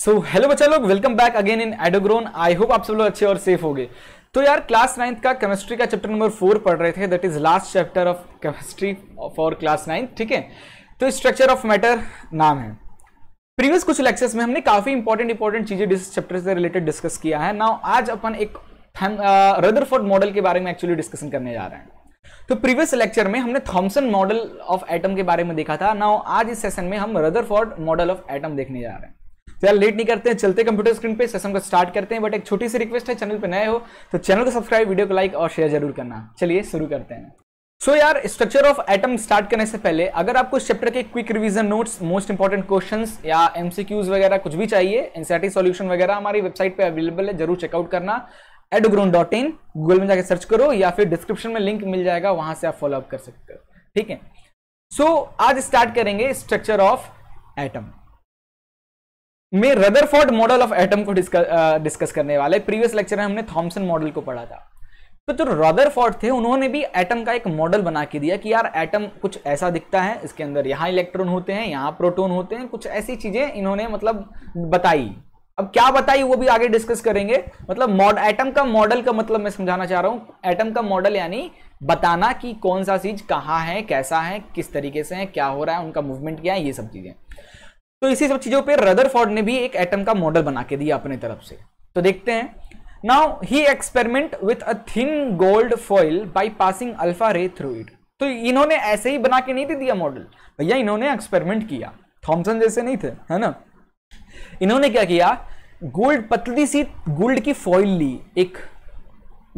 सो hello बच्चा लोग welcome back again in एडोग्रोन आई होप आप सब लोग अच्छे और सेफ हो गए तो यार क्लास नाइन्थ का केमिस्ट्री का चैप्टर नंबर फोर पढ़ रहे थे that is last chapter of chemistry for class ninth ठीक है तो स्ट्रक्चर ऑफ मैटर नाम है प्रीवियस कुछ लेक्चर्स में हमने काफी इंपॉर्टेंट इंपॉर्टेंट चीजें इस चैप्टर से रिलेटेड डिस्कस किया है नाउ आज अपन एक रदर फोर्ड मॉडल के बारे में एक्चुअली डिस्कशन करने जा रहे हैं तो प्रीवियस लेक्चर में हमने थॉमसन मॉडल ऑफ एटम के बारे में देखा था नाउ आज इस सेशन में हम रदर मॉडल ऑफ एटम देखने जा रहे हैं फिलहाल लेट नहीं करते हैं चलते कंप्यूटर स्क्रीन पे सेशन को स्टार्ट करते हैं बट एक छोटी सी रिक्वेस्ट है चैनल पे नए हो तो चैनल को सब्सक्राइब वीडियो को लाइक और शेयर जरूर करना चलिए शुरू करते हैं सो so, यार स्ट्रक्चर ऑफ एटम स्टार्ट करने से पहले अगर आपको इस चैप्टर के quick revision notes most important questions या एमसीक्यूज वगैरह कुछ भी चाहिए एनसीआरटी सॉल्यूशन वगैरह हमारी वेबसाइट पे अवेलेबल है जरूर चेकआउट करना एडोग्रोन डॉट इन गूगल में जाकर सर्च करो या फिर डिस्क्रिप्शन में लिंक मिल जाएगा वहां से आप फॉलोअप कर सकते हो ठीक है सो so, आज स्टार्ट करेंगे स्ट्रक्चर ऑफ एटम में रदरफोर्ड मॉडल ऑफ एटम को डिस्कस डिस्कस uh, करने वाले प्रीवियस लेक्चर में हमने थॉमसन मॉडल को पढ़ा था तो जो रदरफोर्ड थे उन्होंने भी एटम का एक मॉडल बना के दिया कि यार एटम कुछ ऐसा दिखता है इसके अंदर यहाँ इलेक्ट्रॉन होते हैं यहाँ प्रोटोन होते हैं कुछ ऐसी चीजें इन्होंने मतलब बताई अब क्या बताई वो भी आगे डिस्कस करेंगे मतलब मॉड एटम का मॉडल का मतलब मैं समझाना चाह रहा हूँ एटम का मॉडल यानी बताना कि कौन सा चीज कहाँ है कैसा है किस तरीके से है क्या हो रहा है उनका मूवमेंट क्या है ये सब चीजें तो इसी सब चीजों पर रदरफोर्ड ने भी एक एटम का मॉडल बना के दिया अपने तरफ से तो देखते हैं now he experiment with a thin gold foil by passing alpha ray through it तो इन्होंने ऐसे ही बना के नहीं दे दिया मॉडल भैया इन्होंने एक्सपेरिमेंट किया थॉम्सन जैसे नहीं थे है ना इन्होंने क्या किया गोल्ड पतली सी गोल्ड की फॉइल ली एक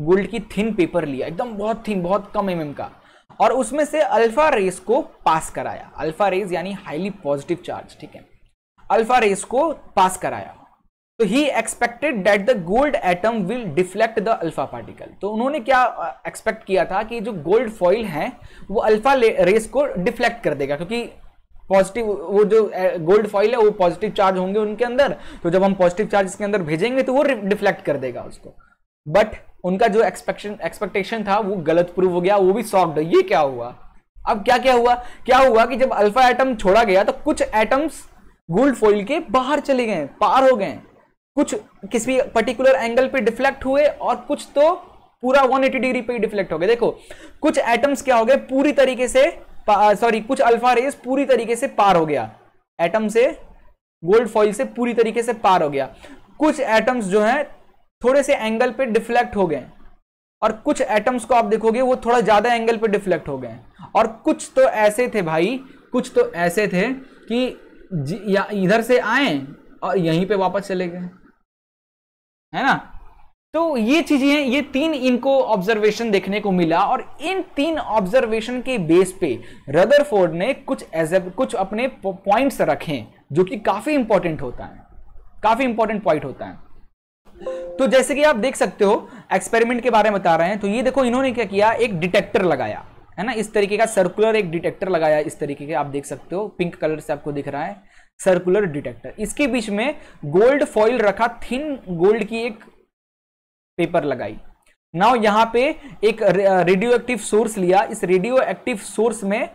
गोल्ड की थिन पेपर लिया एकदम बहुत थिन बहुत कम एम का और उसमें से अल्फा रेस को पास कराया अल्फा रेस यानी हाईली पॉजिटिव चार्ज ठीक है अल्फा रेस को पास कराया तो he expected that the gold atom will deflect the alpha particle तो उन्होंने क्या एक्सपेक्ट किया था कि जो गोल्ड फॉइल है वो अल्फा रेस को डिफ्लेक्ट कर देगा क्योंकि पॉजिटिव वो जो गोल्ड फॉइल है वो पॉजिटिव चार्ज होंगे उनके अंदर तो जब हम पॉजिटिव चार्ज इसके अंदर भेजेंगे तो वो डिफ्लेक्ट कर देगा उसको बट उनका जो एक्सपेक्शन एक्सपेक्टेशन था वो गलत प्रूव हो गया वो भी सॉफ्ट ये क्या हुआ अब क्या क्या हुआ क्या हुआ कि जब अल्फा एटम छोड़ा गया तो कुछ एटम्स गोल्ड फॉइल के बाहर चले गए पार हो गए कुछ किसी पर्टिकुलर एंगल पे डिफ्लेक्ट हुए और कुछ तो पूरा 180 डिग्री पे डिफ्लेक्ट हो गए देखो कुछ एटम्स क्या हो गए पूरी तरीके से सॉरी कुछ अल्फा रेज पूरी तरीके से पार हो गया एटम से गोल्ड फॉइल से पूरी तरीके से पार हो गया कुछ एटम्स जो है थोड़े से एंगल पे डिफ्लेक्ट हो गए और कुछ एटम्स को आप देखोगे वो थोड़ा ज़्यादा एंगल पे डिफ्लेक्ट हो गए और कुछ तो ऐसे थे भाई कुछ तो ऐसे थे कि या इधर से आए और यहीं पे वापस चले गए है ना तो ये चीजें हैं ये तीन इनको ऑब्जर्वेशन देखने को मिला और इन तीन ऑब्जर्वेशन के बेस पे रदरफोर्ड ने कुछ एज कुछ अपने पॉइंट्स रखे जो कि काफी इंपॉर्टेंट होता है काफी इंपॉर्टेंट पॉइंट होता है तो जैसे कि आप देख सकते हो एक्सपेरिमेंट के बारे में बता रहे हैं तो ये देखो इन्होंने क्या किया एक डिटेक्टर लगाया है ना इस तरीके का सर्कुलर एक डिटेक्टर लगाया इस तरीके के आप देख सकते हो पिंक कलर से आपको दिख रहा है सर्कुलर डिटेक्टर इसके बीच में गोल्ड फॉइल रखा थिन गोल्ड की एक पेपर लगाई नाउ यहां पे एक रेडियो एक्टिव सोर्स लिया इस रेडियो एक्टिव सोर्स में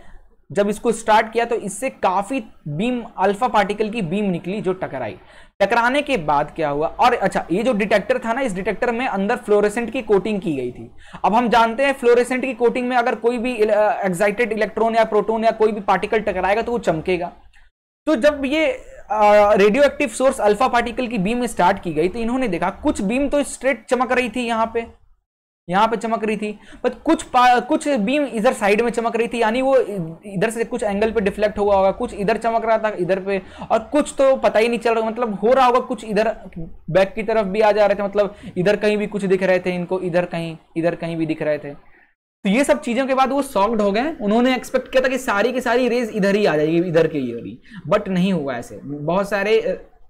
जब इसको स्टार्ट किया तो इससे काफी बीम अल्फा पार्टिकल की बीम निकली जो टकराई टकराने के बाद क्या हुआ और अच्छा ये जो डिटेक्टर था ना इस डिटेक्टर में अंदर फ्लोरेसेंट की कोटिंग की गई थी अब हम जानते हैं फ्लोरेसेंट की कोटिंग में अगर कोई भी एक्साइटेड इलेक्ट्रॉन या प्रोटोन या कोई भी पार्टिकल टकराएगा तो वो चमकेगा तो जब ये radioactive source alpha particle की बीम स्टार्ट की गई तो इन्होंने देखा कुछ बीम तो स्ट्रेट चमक रही थी यहाँ पे यहाँ पे चमक रही थी बट कुछ कुछ बीम इधर साइड में चमक रही थी यानी वो इधर से कुछ एंगल पे डिफ्लेक्ट हुआ होगा कुछ इधर चमक रहा था इधर पे और कुछ तो पता ही नहीं चल रहा मतलब हो रहा होगा कुछ इधर बैक की तरफ भी आ जा रहे थे मतलब इधर कहीं भी कुछ दिख रहे थे इनको इधर कहीं इधर कहीं भी दिख रहे थे तो ये सब चीज़ों के बाद वो सॉल्व हो गए उन्होंने एक्सपेक्ट किया था कि सारी की सारी रेज इधर ही आ जाएगी इधर के ही बट नहीं हुआ ऐसे बहुत सारे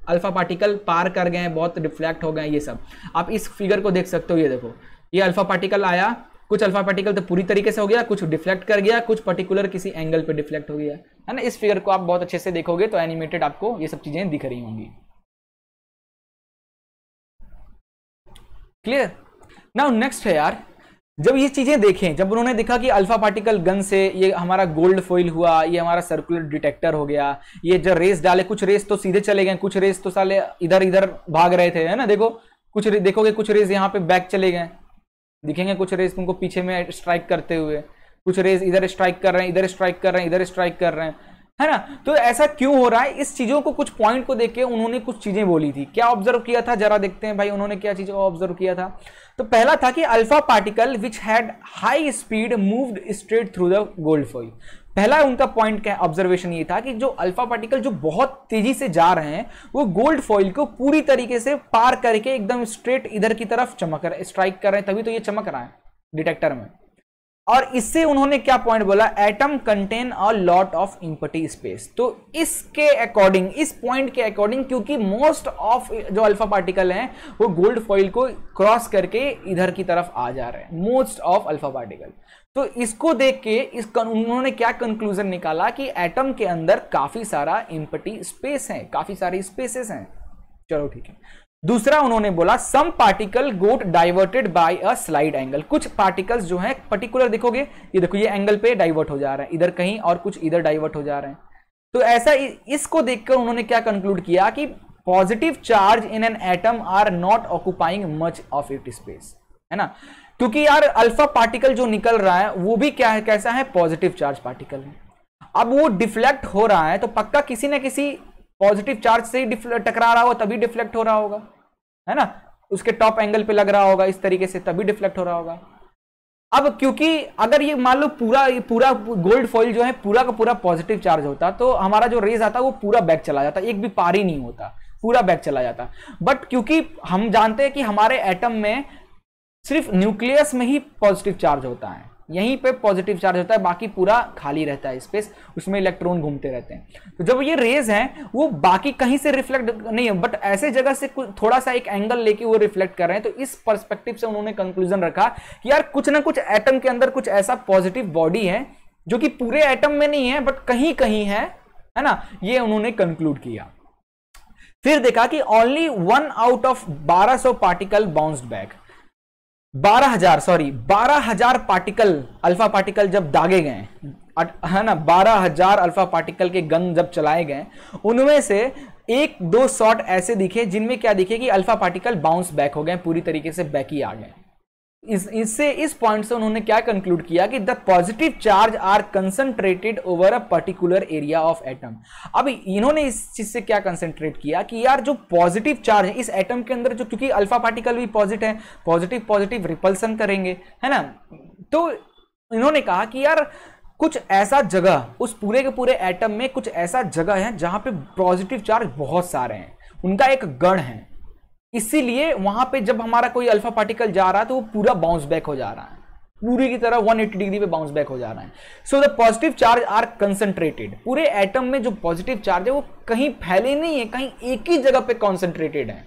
अल्फा पार्टिकल पार कर गए बहुत रिफ्लेक्ट हो गए ये सब आप इस फिगर को देख सकते हो ये देखो ये अल्फा पार्टिकल आया कुछ अल्फा पार्टिकल तो पूरी तरीके से हो गया कुछ डिफ्लेक्ट कर गया कुछ पर्टिकुलर किसी एंगल पे डिफ्लेक्ट हो गया है ना इस फिगर को आप बहुत अच्छे से देखोगे तो एनिमेटेड आपको ये सब चीजें दिख रही होंगी क्लियर नाउ नेक्स्ट है यार जब ये चीजें देखें जब उन्होंने देखा कि अल्फा पार्टिकल गन से ये हमारा गोल्ड फॉइल हुआ ये हमारा सर्कुलर डिटेक्टर हो गया ये जो रेस डाले कुछ रेस तो सीधे चले गए कुछ रेस तो साले इधर इधर भाग रहे थे है ना देखो कुछ देखोगे कुछ रेस यहाँ पे बैक चले गए दिखेंगे कुछ रेस तुमको पीछे में स्ट्राइक करते हुए कुछ रेस इधर स्ट्राइक कर रहे हैं इधर स्ट्राइक कर रहे हैं इधर स्ट्राइक कर रहे हैं है ना तो ऐसा क्यों हो रहा है इस चीज़ों को कुछ पॉइंट को देख के उन्होंने कुछ चीज़ें बोली थी क्या ऑब्जर्व किया था जरा देखते हैं भाई उन्होंने क्या चीज़ ऑब्जर्व किया था तो पहला था कि alpha particle which had high speed moved straight through the gold foil पहला उनका पॉइंट ऑब्जर्वेशन ये था कि जो अल्फा पार्टिकल जो बहुत तेजी से जा रहे हैं वो गोल्ड फॉइल को पूरी तरीके से पार करके एकदम स्ट्रेट इधर की तरफ चमक रहे स्ट्राइक कर रहे हैं तभी तो ये चमक रहा है डिटेक्टर में और इससे उन्होंने क्या पॉइंट बोला atom contain a lot of empty space तो इसके अकॉर्डिंग इस पॉइंट के अकॉर्डिंग क्योंकि मोस्ट ऑफ जो अल्फा पार्टिकल हैं वो गोल्ड फॉइल को क्रॉस करके इधर की तरफ आ जा रहे हैं मोस्ट ऑफ अल्फा पार्टिकल तो इसको देख के इस उन्होंने क्या कंक्लूजन निकाला कि एटम के अंदर काफी सारा इम्पटी स्पेस है काफी सारे स्पेसेस हैं चलो ठीक है दूसरा उन्होंने बोला some particle got diverted by a slide angle कुछ पार्टिकल्स जो हैं पर्टिकुलर देखोगे ये देखो ये एंगल पे डाइवर्ट हो जा रहे हैं इधर कहीं और कुछ इधर डाइवर्ट हो जा रहे हैं तो ऐसा इसको देखकर उन्होंने क्या कंक्लूड किया कि positive charge in an atom are not occupying much of it space है ना क्योंकि यार अल्फा पार्टिकल जो निकल रहा है वो भी क्या है कैसा है पॉजिटिव चार्ज पार्टिकल है अब वो डिफ्लेक्ट हो रहा है तो पक्का किसी ना किसी पॉजिटिव चार्ज से ही टकरा रहा हो तभी डिफ्लेक्ट हो रहा होगा है ना उसके टॉप एंगल पे लग रहा होगा इस तरीके से तभी डिफ्लेक्ट हो रहा होगा अब क्योंकि अगर ये मान लो पूरा पूरा गोल्ड फॉइल जो है पूरा का पूरा पॉजिटिव चार्ज होता तो हमारा जो रेज आता वो पूरा बैक चला जाता एक भी पार ही नहीं होता पूरा बैक चला जाता बट क्योंकि हम जानते हैं कि हमारे एटम में सिर्फ न्यूक्लियस में ही पॉजिटिव चार्ज होता है यहीं पे पॉजिटिव चार्ज होता है बाकी पूरा खाली रहता है स्पेस उसमें इलेक्ट्रॉन घूमते रहते हैं तो जब ये रेज हैं वो बाकी कहीं से रिफ्लेक्ट नहीं है बट ऐसे जगह से थोड़ा सा एक एंगल लेके वो रिफ्लेक्ट कर रहे हैं तो इस पर्सपेक्टिव से उन्होंने कंक्लूजन रखा कि यार कुछ ना कुछ एटम के अंदर कुछ ऐसा पॉजिटिव बॉडी है जो कि पूरे एटम में नहीं है बट कहीं कहीं है है ना ये उन्होंने कंक्लूड किया फिर देखा कि only one out of 1200 particle bounced back बारह हजार सॉरी बारह हजार पार्टिकल अल्फा पार्टिकल जब दागे गए है ना बारह हजार अल्फा पार्टिकल के गन जब चलाए गए उनमें से एक दो शॉट ऐसे दिखे जिनमें क्या दिखे कि अल्फा पार्टिकल बाउंस बैक हो गए पूरी तरीके से बैक ही आ गए इस इससे इस पॉइंट से उन्होंने क्या कंक्लूड किया कि the positive charge are concentrated over a particular area of atom अब इन्होंने इस चीज से क्या कंसंट्रेट किया कि यार जो पॉजिटिव चार्ज है इस एटम के अंदर जो क्योंकि अल्फा पार्टिकल भी पॉजिटिव है पॉजिटिव पॉजिटिव रिपल्सन करेंगे है ना तो इन्होंने कहा कि यार कुछ ऐसा जगह उस पूरे के पूरे एटम में कुछ ऐसा जगह है जहां पे पॉजिटिव चार्ज बहुत सारे हैं उनका एक गण है इसीलिए वहां पे जब हमारा कोई अल्फा पार्टिकल जा रहा है तो वो पूरा बाउंस बैक हो जा रहा है पूरी की तरह 180 डिग्री पे बाउंस बैक हो जा रहा है so the positive charge are concentrated पूरे एटम में जो पॉजिटिव चार्ज है वो कहीं फैले नहीं है कहीं एक ही जगह पे कॉन्सेंट्रेटेड है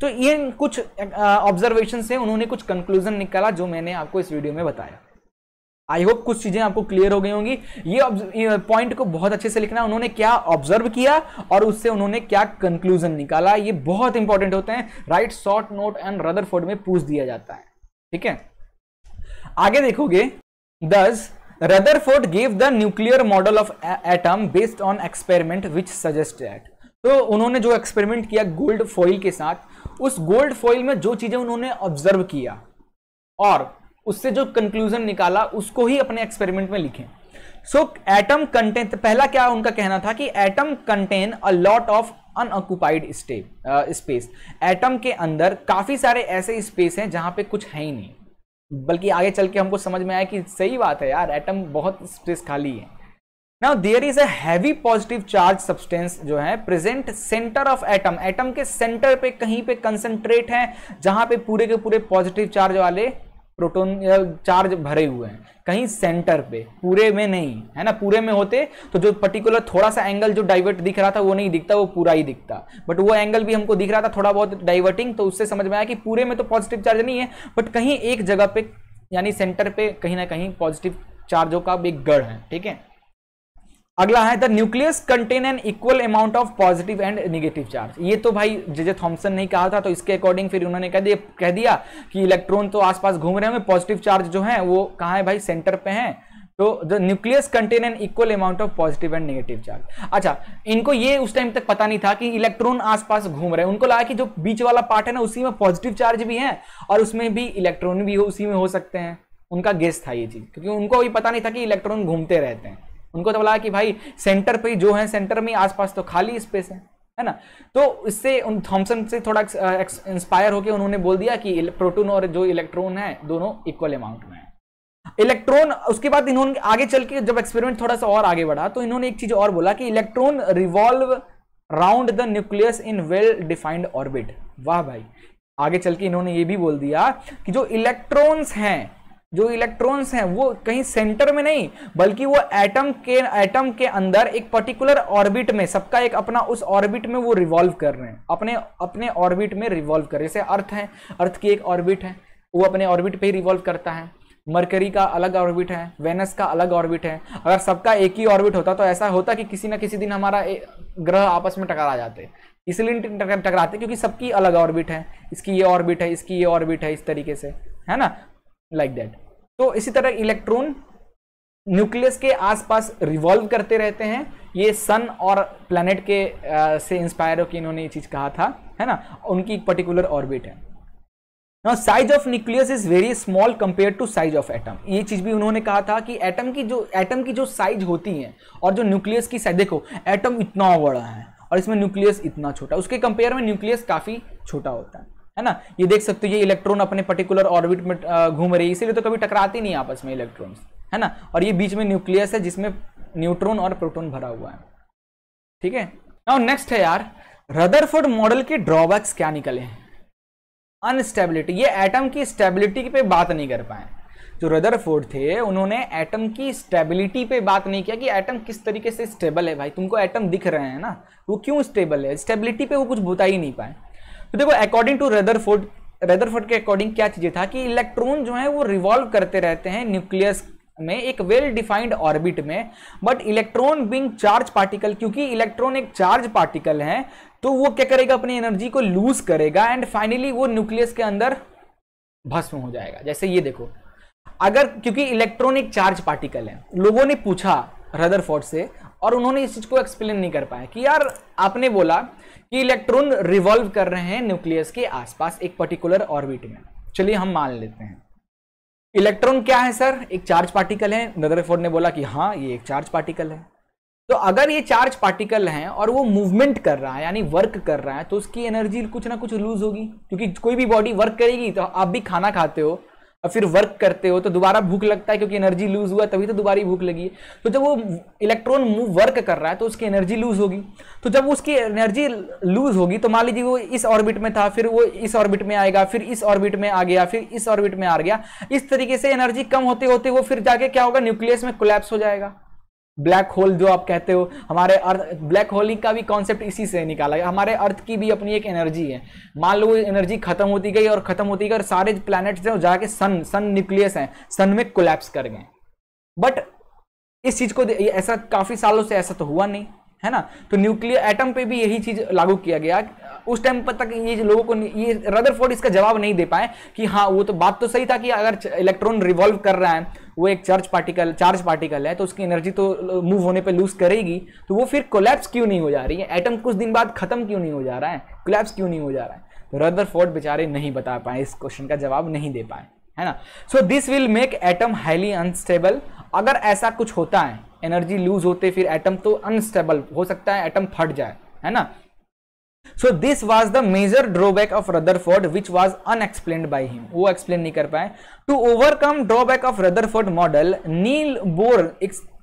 तो ये कुछ ऑब्जर्वेशन से उन्होंने कुछ कंक्लूजन निकाला जो मैंने आपको इस वीडियो में बताया आई होप कुछ चीजें आपको क्लियर हो गई होंगी ये पॉइंट को बहुत अच्छे से लिखना उन्होंने क्या ऑब्जर्व किया और उससे उन्होंने क्या कंक्लूजन निकाला ये बहुत इंपॉर्टेंट होते हैं right short note Rutherford में पूछ दिया जाता है ठीक है आगे देखोगे Rutherford gave the nuclear model of atom based on experiment which suggest that तो उन्होंने जो एक्सपेरिमेंट किया गोल्ड फॉइल के साथ उस गोल्ड फॉइल में जो चीजें उन्होंने ऑब्जर्व किया और उससे जो कंक्लूजन निकाला उसको ही अपने एक्सपेरिमेंट में लिखें सो एटम कंटेन पहला क्या उनका कहना था कि atom contain a lot of unoccupied space atom के अंदर काफी सारे ऐसे स्पेस हैं जहां पे कुछ है ही नहीं बल्कि आगे चल के हमको समझ में आया कि सही बात है यार एटम बहुत स्पेस खाली है now there is a heavy positive charge substance जो है present centre of atom atom के सेंटर पे कहीं पे कंसेंट्रेट है जहां पे पूरे के पूरे पॉजिटिव चार्ज वाले प्रोटोन चार्ज भरे हुए हैं कहीं सेंटर पे पूरे में नहीं है ना पूरे में होते तो जो पर्टिकुलर थोड़ा सा एंगल जो डाइवर्ट दिख रहा था वो नहीं दिखता वो पूरा ही दिखता बट वो एंगल भी हमको दिख रहा था थोड़ा बहुत डाइवर्टिंग तो उससे समझ में आया कि पूरे में तो पॉजिटिव चार्ज नहीं है बट कहीं एक जगह पे यानी सेंटर पे कहीं ना कहीं पॉजिटिव चार्जों का एक गढ़ है ठीक है अगला है the nucleus contain an equal amount of positive and negative charge ये तो भाई जेजे थॉम्सन ने कहा था तो इसके अकॉर्डिंग फिर उन्होंने कह दिया कह दिया कि इलेक्ट्रॉन तो आसपास घूम रहे हैं पॉजिटिव चार्ज जो है वो कहाँ है भाई सेंटर पे है तो the nucleus contain an equal amount of positive and negative charge अच्छा इनको ये उस टाइम तक पता नहीं था कि इलेक्ट्रॉन आसपास घूम रहे हैं उनको लगा कि जो बीच वाला पार्ट है ना उसी में पॉजिटिव चार्ज भी है और उसमें भी इलेक्ट्रॉन भी हो उसी में हो सकते हैं उनका गेस्ट था ये चीज क्योंकि उनको अभी पता नहीं था कि इलेक्ट्रॉन घूमते रहते हैं उनको तो बोला कि भाई सेंटर पे जो है सेंटर में आसपास तो खाली स्पेस है है ना तो इससे उन थॉमसन से थोड़ा इंस्पायर होकर उन्होंने बोल दिया कि प्रोटोन और जो इलेक्ट्रॉन है दोनों इक्वल अमाउंट में है इलेक्ट्रॉन उसके बाद इन्होंने आगे चल के जब एक्सपेरिमेंट थोड़ा सा और आगे बढ़ा तो इन्होंने एक चीज और बोला कि electron revolve round the nucleus in well defined orbit वाह भाई आगे चल के इन्होंने ये भी बोल दिया कि जो इलेक्ट्रॉन्स हैं जो इलेक्ट्रॉन्स हैं वो कहीं सेंटर में नहीं बल्कि वो एटम के एटम के अंदर एक पर्टिकुलर ऑर्बिट में सबका एक अपना उस ऑर्बिट में वो रिवॉल्व कर रहे हैं अपने अपने ऑर्बिट में रिवॉल्व कर रहे हैं जैसे अर्थ है अर्थ की एक ऑर्बिट है वो अपने ऑर्बिट पे ही रिवॉल्व करता है मरकरी का अलग ऑर्बिट है वेनस का अलग ऑर्बिट है अगर सबका एक ही ऑर्बिट होता तो ऐसा होता कि किसी ना किसी दिन हमारा ग्रह आपस में टकरा जाते इसलिए टकराते क्योंकि सबकी अलग ऑर्बिट है इसकी ये ऑर्बिट है इसकी ये ऑर्बिट है इस तरीके से है ना लाइक दैट तो इसी तरह इलेक्ट्रॉन न्यूक्लियस के आसपास रिवॉल्व करते रहते हैं ये सन और प्लैनेट के आ, से इंस्पायर होकर इन्होंने ये चीज़ कहा था है ना उनकी एक पर्टिकुलर ऑर्बिट है ना size of nucleus is very small compare to size of atom ये चीज़ भी उन्होंने कहा था कि एटम की जो एटम की जो साइज होती है और जो न्यूक्लियस की साइज देखो एटम इतना बड़ा है और इसमें न्यूक्लियस इतना छोटा उसके कंपेयर में न्यूक्लियस काफ़ी छोटा होता है है ना ये देख सकते हो ये इलेक्ट्रॉन अपने पर्टिकुलर ऑर्बिट में घूम रही है इसीलिए तो कभी टकराती नहीं आपस में इलेक्ट्रॉन है ना और ये बीच में न्यूक्लियस है जिसमें न्यूट्रॉन और प्रोटोन भरा हुआ है ठीक है नाउ नेक्स्ट है यार रदरफोर्ड मॉडल के ड्रॉबैक्स क्या निकले हैं अनस्टेबिलिटी ये एटम की स्टेबिलिटी पे बात नहीं कर पाए जो रदरफोर्ड थे उन्होंने एटम की स्टेबिलिटी पे बात नहीं किया कि एटम किस तरीके से स्टेबल है भाई तुमको एटम दिख रहे हैं ना वो क्यों स्टेबल है स्टेबिलिटी पे वो कुछ बता ही नहीं पाए तो देखो अकॉर्डिंग टू रेदरफोर्ड रेदरफोर्ड के अकॉर्डिंग क्या चीज़ें था कि इलेक्ट्रॉन जो है वो रिवॉल्व करते रहते हैं न्यूक्लियस में एक वेल डिफाइंड ऑर्बिट में but electron being charge particle क्योंकि इलेक्ट्रॉन एक चार्ज पार्टिकल है तो वो क्या करेगा अपनी एनर्जी को लूज करेगा एंड फाइनली वो न्यूक्लियस के अंदर भस्म हो जाएगा जैसे ये देखो अगर क्योंकि इलेक्ट्रॉनिक चार्ज पार्टिकल है लोगों ने पूछा रदरफोर्ड से और उन्होंने इस चीज़ को एक्सप्लेन नहीं कर पाया कि यार आपने बोला कि इलेक्ट्रॉन रिवॉल्व कर रहे हैं न्यूक्लियस के आसपास एक पर्टिकुलर ऑर्बिट में चलिए हम मान लेते हैं इलेक्ट्रॉन क्या है सर एक चार्ज पार्टिकल है रदरफोर्ड ने बोला कि हाँ ये एक चार्ज पार्टिकल है तो अगर ये चार्ज पार्टिकल है और वो मूवमेंट कर रहा है यानी वर्क कर रहा है तो उसकी एनर्जी कुछ ना कुछ लूज होगी क्योंकि कोई भी बॉडी वर्क करेगी तो आप भी खाना खाते हो और फिर वर्क करते हो तो दोबारा भूख लगता है क्योंकि एनर्जी लूज हुआ तभी तो दोबारा भूख लगी है तो जब वो इलेक्ट्रॉन मूव वर्क कर रहा है तो उसकी एनर्जी लूज होगी तो जब उसकी एनर्जी लूज होगी तो मान लीजिए वो इस ऑर्बिट में था फिर वो इस ऑर्बिट में आएगा फिर इस ऑर्बिट में आ गया फिर इस ऑर्बिट में आ गया इस तरीके से एनर्जी कम होते होते वो फिर जाके क्या होगा न्यूक्लियस में कोलैप्स हो जाएगा ब्लैक होल जो आप कहते हो हमारे अर्थ ब्लैक होल का भी कॉन्सेप्ट इसी से निकाला गया हमारे अर्थ की भी अपनी एक एनर्जी है मान लो एनर्जी खत्म होती गई और खत्म होती गई और सारे प्लैनेट्स हैं जाके सन सन न्यूक्लियस हैं सन में कोलैप्स कर गए बट इस चीज़ को ऐसा काफ़ी सालों से ऐसा तो हुआ नहीं है ना तो न्यूक्लियर एटम पे भी यही चीज़ लागू किया गया उस टाइम पर तक ये लोगों को ये रदरफोर्ड इसका जवाब नहीं दे पाए कि हाँ वो तो बात तो सही था कि अगर इलेक्ट्रॉन रिवॉल्व कर रहा है वो एक चार्ज पार्टिकल चार्ज पार्टिकल है तो उसकी एनर्जी तो मूव होने पे लूज करेगी तो वो फिर कोलैप्स क्यों नहीं हो जा रही है एटम कुछ दिन बाद खत्म क्यों नहीं हो जा रहा है कोलैप्स क्यों नहीं हो जा रहा है तो रदर फोर्ट बेचारे नहीं बता पाए इस क्वेश्चन का जवाब नहीं दे पाए है ना so this will make atom highly unstable अगर ऐसा कुछ होता है एनर्जी लूज होते फिर एटम तो अनस्टेबल हो सकता है एटम फट जाए है ना so this was the major drawback of Rutherford which was unexplain by him वो एक्सप्लेन नहीं कर पाए to overcome drawback of Rutherford model Niels Bohr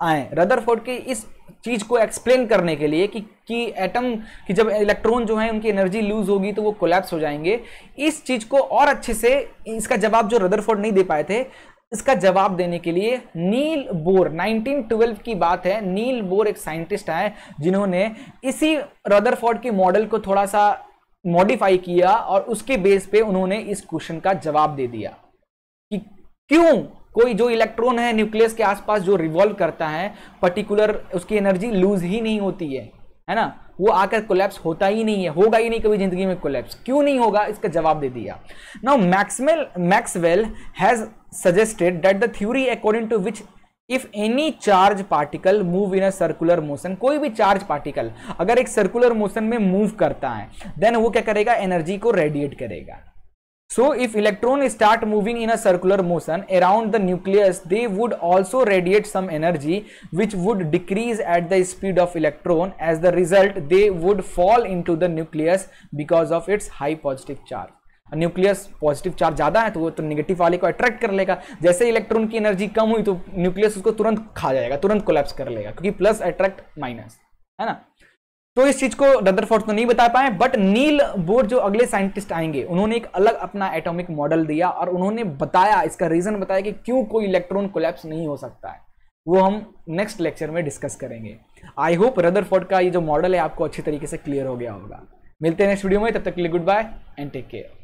आए रदरफोर्ड के इस चीज को एक्सप्लेन करने के लिए कि कि एटम कि जब इलेक्ट्रॉन जो है उनकी एनर्जी लूज होगी तो वो कोलैप्स हो जाएंगे इस चीज को और अच्छे से इसका जवाब जो रदरफोर्ड नहीं दे पाए थे इसका जवाब देने के लिए नील बोर 1912 की बात है नील बोर एक साइंटिस्ट है जिन्होंने इसी रदरफोर्ड के मॉडल को थोड़ा सा मॉडिफाई किया और उसके बेस पे उन्होंने इस क्वेश्चन का जवाब दे दिया कि क्यों कोई जो इलेक्ट्रॉन है न्यूक्लियस के आसपास जो रिवॉल्व करता है पर्टिकुलर उसकी एनर्जी लूज ही नहीं होती है है ना वो आकर कोलैप्स होता ही नहीं है होगा ही नहीं कभी जिंदगी में कोलैप्स क्यों नहीं होगा इसका जवाब दे दिया now Maxwell Maxwell has suggested that the theory according to which if any charge particle move in a circular motion कोई भी चार्ज पार्टिकल अगर एक सर्कुलर मोशन में मूव करता है देन वो क्या करेगा एनर्जी को रेडिएट करेगा So if electron start moving in a circular motion around the nucleus, they would also radiate some energy which would decrease at the speed of electron. As the result, they would fall into the nucleus because of its high positive charge. Nucleus positive charge ज़्यादा है तो वो तो negative वाले को attract कर लेगा जैसे इलेक्ट्रॉन की एनर्जी कम हुई तो न्यूक्लियस उसको तुरंत खा जाएगा तुरंत कोलैप्स कर लेगा क्योंकि प्लस अट्रैक्ट माइनस है ना तो इस चीज को रदरफोर्ड तो नहीं बता पाए बट नील बोर्ड जो अगले साइंटिस्ट आएंगे उन्होंने एक अलग अपना एटॉमिक मॉडल दिया और उन्होंने बताया इसका रीजन बताया कि क्यों कोई इलेक्ट्रॉन कोलैप्स नहीं हो सकता है वो हम नेक्स्ट लेक्चर में डिस्कस करेंगे आई होप रदरफोर्ड का ये जो मॉडल है आपको अच्छी तरीके से क्लियर हो गया होगा मिलते हैं नेक्स्ट वीडियो में तब तक के लिए good bye and take care